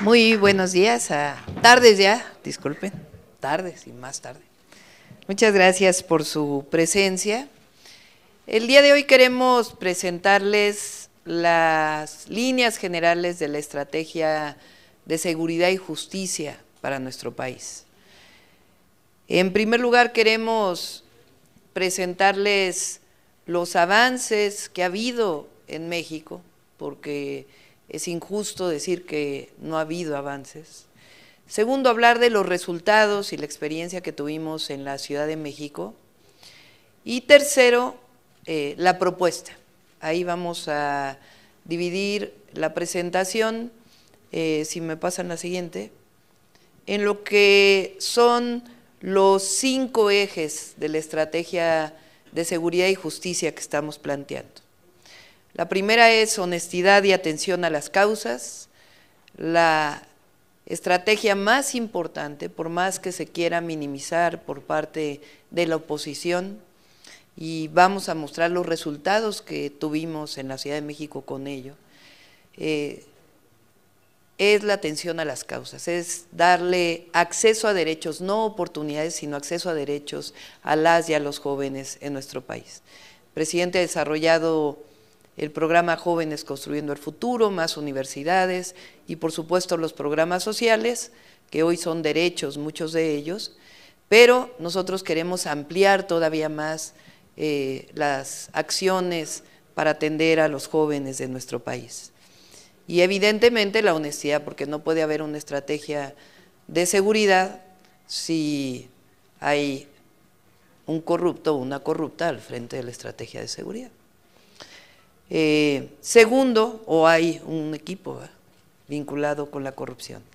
Muy buenos días, ah, tardes ya, disculpen, tardes y más tarde. Muchas gracias por su presencia. El día de hoy queremos presentarles las líneas generales de la estrategia de seguridad y justicia para nuestro país. En primer lugar, queremos presentarles los avances que ha habido en México, porque es injusto decir que no ha habido avances. Segundo, hablar de los resultados y la experiencia que tuvimos en la Ciudad de México. Y tercero, eh, la propuesta. Ahí vamos a dividir la presentación, eh, si me pasan la siguiente, en lo que son los cinco ejes de la estrategia de seguridad y justicia que estamos planteando. La primera es honestidad y atención a las causas. La estrategia más importante, por más que se quiera minimizar por parte de la oposición, y vamos a mostrar los resultados que tuvimos en la Ciudad de México con ello, eh, es la atención a las causas, es darle acceso a derechos, no oportunidades, sino acceso a derechos a las y a los jóvenes en nuestro país. presidente ha desarrollado el programa Jóvenes Construyendo el Futuro, más universidades y por supuesto los programas sociales, que hoy son derechos muchos de ellos, pero nosotros queremos ampliar todavía más eh, las acciones para atender a los jóvenes de nuestro país. Y evidentemente la honestidad, porque no puede haber una estrategia de seguridad si hay un corrupto o una corrupta al frente de la estrategia de seguridad eh, segundo o hay un equipo vinculado con la corrupción.